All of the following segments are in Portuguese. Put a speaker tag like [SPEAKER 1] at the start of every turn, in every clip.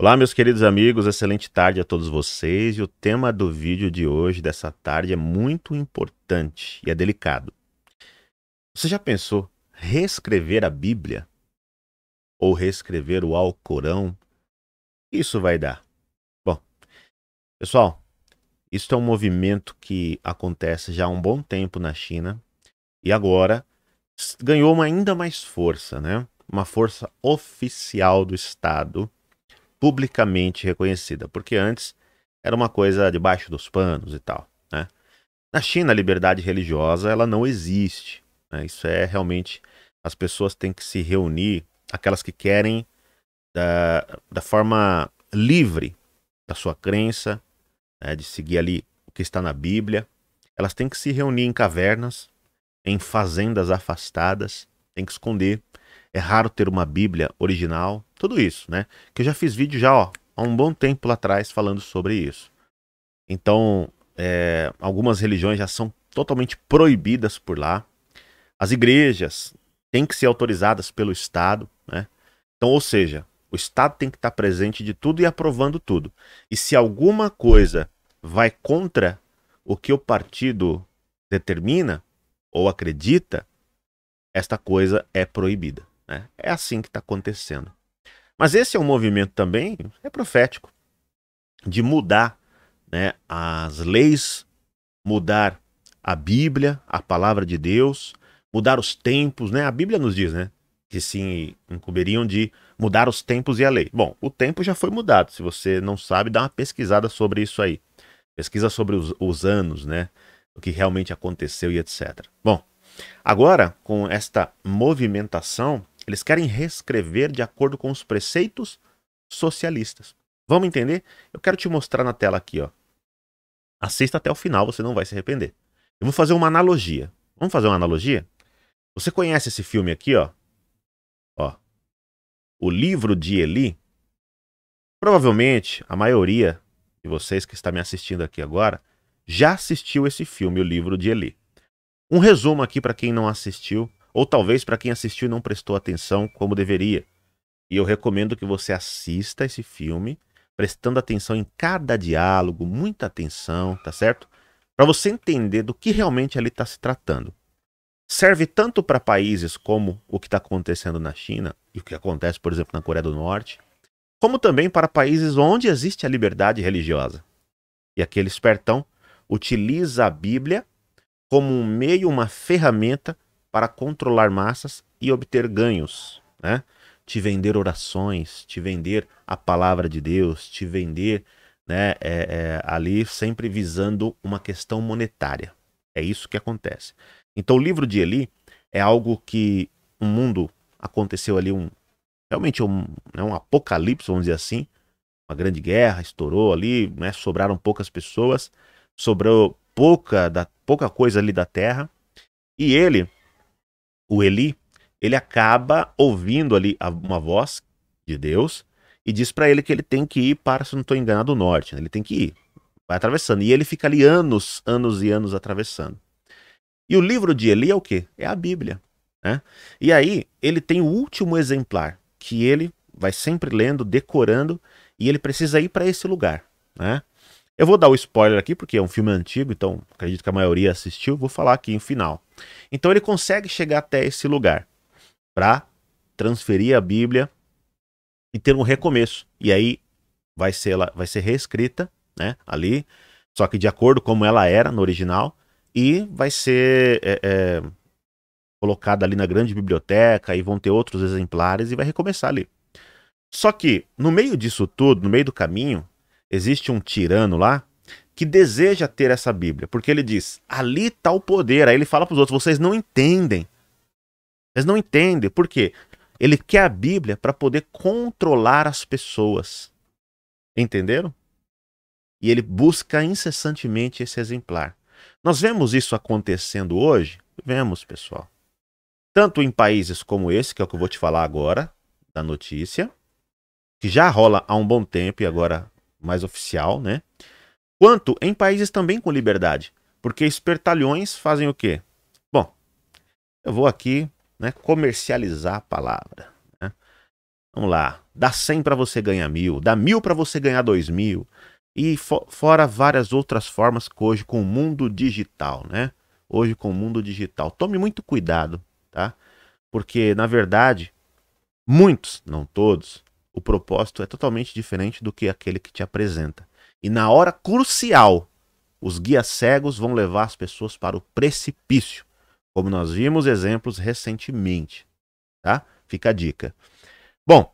[SPEAKER 1] Olá, meus queridos amigos, excelente tarde a todos vocês. E o tema do vídeo de hoje, dessa tarde, é muito importante e é delicado. Você já pensou reescrever a Bíblia? Ou reescrever o Alcorão? Isso vai dar. Bom, pessoal, isso é um movimento que acontece já há um bom tempo na China e agora ganhou uma ainda mais força, né? Uma força oficial do Estado publicamente reconhecida, porque antes era uma coisa debaixo dos panos e tal. Né? Na China, a liberdade religiosa ela não existe. Né? Isso é realmente as pessoas têm que se reunir, aquelas que querem da, da forma livre da sua crença, né? de seguir ali o que está na Bíblia. Elas têm que se reunir em cavernas, em fazendas afastadas, têm que esconder. É raro ter uma Bíblia original, tudo isso, né? Que eu já fiz vídeo já, ó, há um bom tempo lá atrás falando sobre isso. Então, é, algumas religiões já são totalmente proibidas por lá. As igrejas têm que ser autorizadas pelo Estado, né? Então, ou seja, o Estado tem que estar presente de tudo e aprovando tudo. E se alguma coisa vai contra o que o partido determina ou acredita, esta coisa é proibida. Né? É assim que está acontecendo. Mas esse é um movimento também, é profético, de mudar né, as leis, mudar a Bíblia, a palavra de Deus, mudar os tempos, né? A Bíblia nos diz, né? Que se encoberiam de mudar os tempos e a lei. Bom, o tempo já foi mudado. Se você não sabe, dá uma pesquisada sobre isso aí. Pesquisa sobre os, os anos, né? O que realmente aconteceu e etc. Bom, agora com esta movimentação eles querem reescrever de acordo com os preceitos socialistas. Vamos entender? Eu quero te mostrar na tela aqui, ó. Assista até o final, você não vai se arrepender. Eu vou fazer uma analogia. Vamos fazer uma analogia? Você conhece esse filme aqui, ó? Ó. O livro de Eli. Provavelmente a maioria de vocês que está me assistindo aqui agora já assistiu esse filme, o livro de Eli. Um resumo aqui para quem não assistiu ou talvez para quem assistiu não prestou atenção como deveria. E eu recomendo que você assista esse filme, prestando atenção em cada diálogo, muita atenção, tá certo? Para você entender do que realmente ali está se tratando. Serve tanto para países como o que está acontecendo na China e o que acontece, por exemplo, na Coreia do Norte, como também para países onde existe a liberdade religiosa. E aquele espertão utiliza a Bíblia como um meio, uma ferramenta para controlar massas e obter ganhos, né? Te vender orações, te vender a palavra de Deus, te vender, né? É, é, ali sempre visando uma questão monetária. É isso que acontece. Então, o livro de Eli é algo que o um mundo aconteceu ali um realmente um, né, um apocalipse, vamos dizer assim, uma grande guerra estourou ali, né, sobraram poucas pessoas, sobrou pouca da pouca coisa ali da terra. E ele o Eli, ele acaba ouvindo ali uma voz de Deus e diz para ele que ele tem que ir para, se não estou enganado, o norte. Né? Ele tem que ir, vai atravessando. E ele fica ali anos, anos e anos atravessando. E o livro de Eli é o quê? É a Bíblia. Né? E aí ele tem o último exemplar que ele vai sempre lendo, decorando, e ele precisa ir para esse lugar. Né? Eu vou dar o spoiler aqui, porque é um filme antigo, então acredito que a maioria assistiu. Vou falar aqui em final. Então ele consegue chegar até esse lugar para transferir a Bíblia e ter um recomeço. E aí vai ser ela vai ser reescrita, né? Ali, só que de acordo como ela era no original e vai ser é, é, colocada ali na grande biblioteca e vão ter outros exemplares e vai recomeçar ali. Só que no meio disso tudo, no meio do caminho, existe um tirano lá que deseja ter essa Bíblia, porque ele diz: ali está o poder. Aí ele fala para os outros: vocês não entendem. Vocês não entendem. Por quê? Ele quer a Bíblia para poder controlar as pessoas. Entenderam? E ele busca incessantemente esse exemplar. Nós vemos isso acontecendo hoje? Vemos, pessoal. Tanto em países como esse, que é o que eu vou te falar agora, da notícia, que já rola há um bom tempo e agora mais oficial, né? quanto em países também com liberdade. Porque espertalhões fazem o quê? Bom, eu vou aqui né, comercializar a palavra. Né? Vamos lá. Dá 100 para você ganhar mil, dá mil para você ganhar dois mil. E fo fora várias outras formas que hoje com o mundo digital, né? Hoje com o mundo digital. Tome muito cuidado, tá? Porque, na verdade, muitos, não todos, o propósito é totalmente diferente do que aquele que te apresenta. E na hora crucial, os guias cegos vão levar as pessoas para o precipício, como nós vimos exemplos recentemente, tá? Fica a dica. Bom,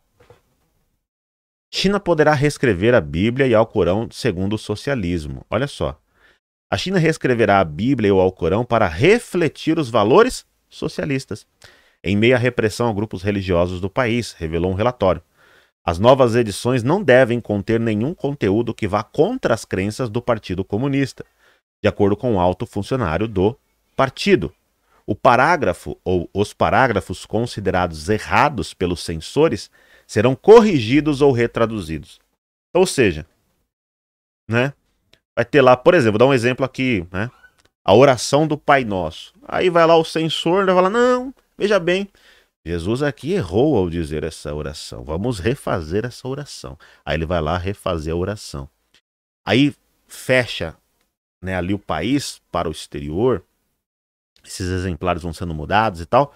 [SPEAKER 1] China poderá reescrever a Bíblia e ao Corão segundo o socialismo. Olha só. A China reescreverá a Bíblia e o Alcorão para refletir os valores socialistas. Em meio à repressão a grupos religiosos do país, revelou um relatório. As novas edições não devem conter nenhum conteúdo que vá contra as crenças do Partido Comunista, de acordo com o um alto funcionário do partido. O parágrafo ou os parágrafos considerados errados pelos censores serão corrigidos ou retraduzidos. Ou seja, né? Vai ter lá, por exemplo, dar um exemplo aqui, né? A oração do Pai Nosso. Aí vai lá o censor, vai falar: "Não, veja bem, Jesus aqui errou ao dizer essa oração. Vamos refazer essa oração. Aí ele vai lá refazer a oração. Aí fecha né, ali o país para o exterior. Esses exemplares vão sendo mudados e tal.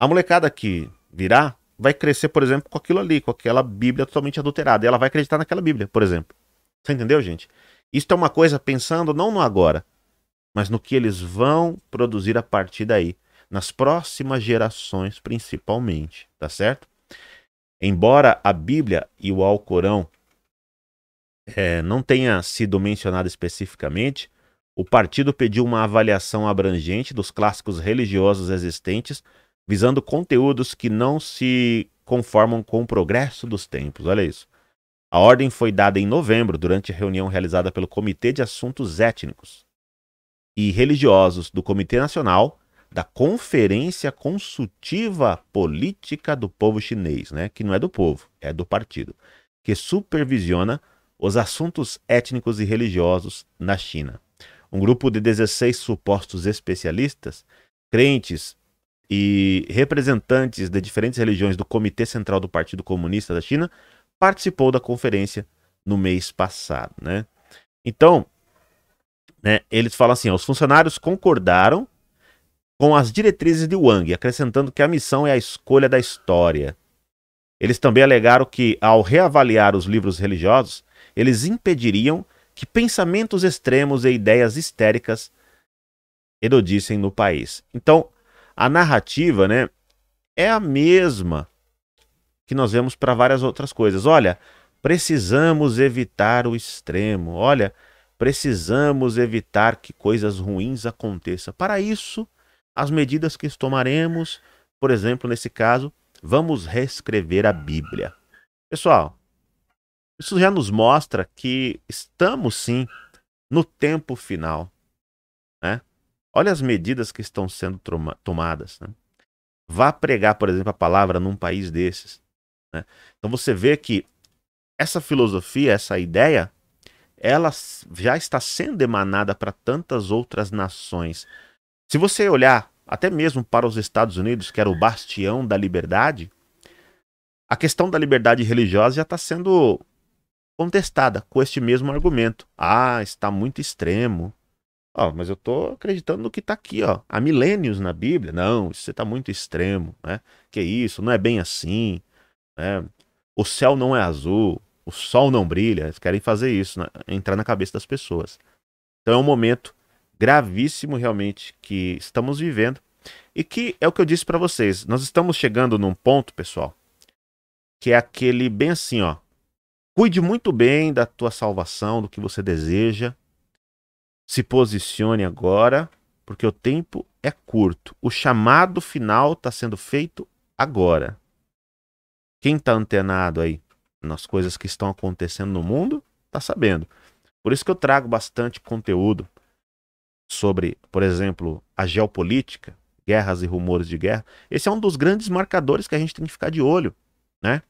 [SPEAKER 1] A molecada que virá vai crescer, por exemplo, com aquilo ali, com aquela Bíblia totalmente adulterada. E ela vai acreditar naquela Bíblia, por exemplo. Você entendeu, gente? Isso é uma coisa pensando não no agora, mas no que eles vão produzir a partir daí nas próximas gerações principalmente, tá certo? Embora a Bíblia e o Alcorão é, não tenha sido mencionado especificamente, o partido pediu uma avaliação abrangente dos clássicos religiosos existentes, visando conteúdos que não se conformam com o progresso dos tempos. Olha isso. A ordem foi dada em novembro, durante reunião realizada pelo Comitê de Assuntos Étnicos e Religiosos do Comitê Nacional da Conferência Consultiva Política do Povo Chinês, né? que não é do povo, é do partido, que supervisiona os assuntos étnicos e religiosos na China. Um grupo de 16 supostos especialistas, crentes e representantes de diferentes religiões do Comitê Central do Partido Comunista da China participou da conferência no mês passado, né? Então, né, eles falam assim: os funcionários concordaram com as diretrizes de Wang, acrescentando que a missão é a escolha da história. Eles também alegaram que, ao reavaliar os livros religiosos, eles impediriam que pensamentos extremos e ideias histéricas erudissem no país. Então, a narrativa né, é a mesma que nós vemos para várias outras coisas. Olha, precisamos evitar o extremo. Olha, precisamos evitar que coisas ruins aconteçam. Para isso, as medidas que tomaremos, por exemplo, nesse caso, vamos reescrever a Bíblia. Pessoal, isso já nos mostra que estamos sim no tempo final. Né? Olha as medidas que estão sendo tomadas. Né? Vá pregar, por exemplo, a palavra num país desses. Né? Então você vê que essa filosofia, essa ideia, ela já está sendo emanada para tantas outras nações. Se você olhar até mesmo para os Estados Unidos, que era o bastião da liberdade, a questão da liberdade religiosa já está sendo contestada com este mesmo argumento. Ah, está muito extremo. mas eu estou acreditando no que está aqui, ó. Há milênios na Bíblia. Não, isso está muito extremo, né? Que isso, não é bem assim. Né? O céu não é azul, o sol não brilha. Eles querem fazer isso, né? entrar na cabeça das pessoas. Então é um momento gravíssimo realmente que estamos vivendo e que é o que eu disse para vocês. Nós estamos chegando num ponto, pessoal, que é aquele bem assim, ó. Cuide muito bem da tua salvação, do que você deseja. Se posicione agora, porque o tempo é curto. O chamado final está sendo feito agora. Quem está antenado aí nas coisas que estão acontecendo no mundo, está sabendo. Por isso que eu trago bastante conteúdo sobre, por exemplo, a geopolítica, guerras e rumores de guerra, esse é um dos grandes marcadores que a gente tem que ficar de olho, né?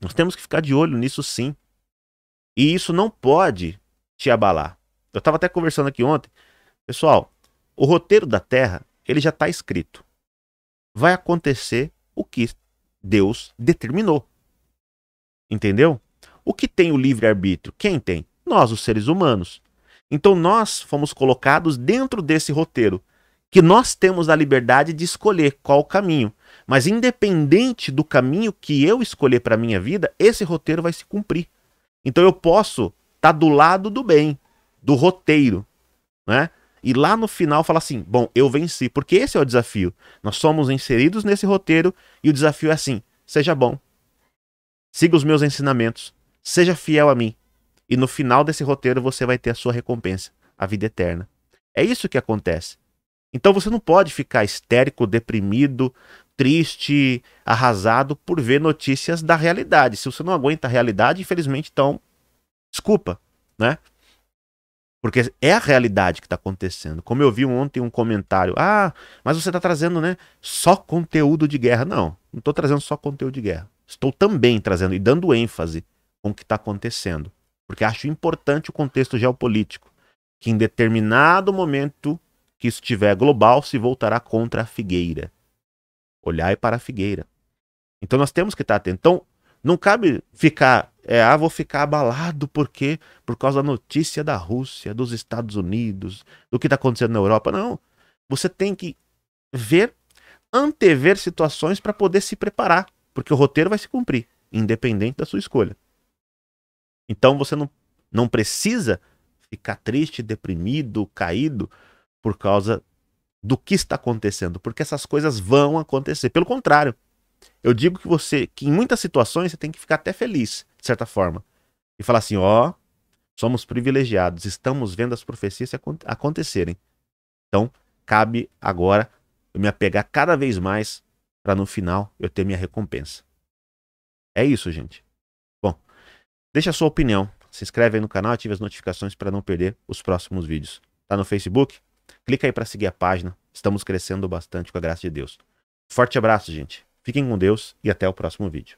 [SPEAKER 1] Nós temos que ficar de olho nisso sim. E isso não pode te abalar. Eu estava até conversando aqui ontem, pessoal, o roteiro da Terra, ele já está escrito. Vai acontecer o que Deus determinou. Entendeu? O que tem o livre-arbítrio? Quem tem? Nós, os seres humanos. Então nós fomos colocados dentro desse roteiro, que nós temos a liberdade de escolher qual caminho. Mas independente do caminho que eu escolher para minha vida, esse roteiro vai se cumprir. Então eu posso estar tá do lado do bem, do roteiro, né? E lá no final fala assim: "Bom, eu venci", porque esse é o desafio. Nós somos inseridos nesse roteiro e o desafio é assim: seja bom. Siga os meus ensinamentos, seja fiel a mim. E no final desse roteiro você vai ter a sua recompensa, a vida eterna. É isso que acontece. Então você não pode ficar histérico, deprimido, triste, arrasado por ver notícias da realidade. Se você não aguenta a realidade, infelizmente, então, desculpa, né? Porque é a realidade que está acontecendo. Como eu vi ontem um comentário, ah, mas você está trazendo, né, só conteúdo de guerra. Não, não estou trazendo só conteúdo de guerra. Estou também trazendo e dando ênfase com o que está acontecendo. Porque acho importante o contexto geopolítico, que em determinado momento que isso estiver global, se voltará contra a figueira. Olhai para a figueira. Então nós temos que estar atentos. Então, não cabe ficar, é, ah, vou ficar abalado porque por causa da notícia da Rússia, dos Estados Unidos, do que está acontecendo na Europa. Não. Você tem que ver, antever situações para poder se preparar, porque o roteiro vai se cumprir, independente da sua escolha. Então você não, não precisa ficar triste, deprimido, caído por causa do que está acontecendo, porque essas coisas vão acontecer. Pelo contrário, eu digo que você, que em muitas situações você tem que ficar até feliz, de certa forma, e falar assim, ó, oh, somos privilegiados, estamos vendo as profecias acontecerem. Então, cabe agora eu me apegar cada vez mais para no final eu ter minha recompensa. É isso, gente. Deixa a sua opinião. Se inscreve aí no canal, ative as notificações para não perder os próximos vídeos. Tá no Facebook? Clica aí para seguir a página. Estamos crescendo bastante com a graça de Deus. Forte abraço, gente. Fiquem com Deus e até o próximo vídeo.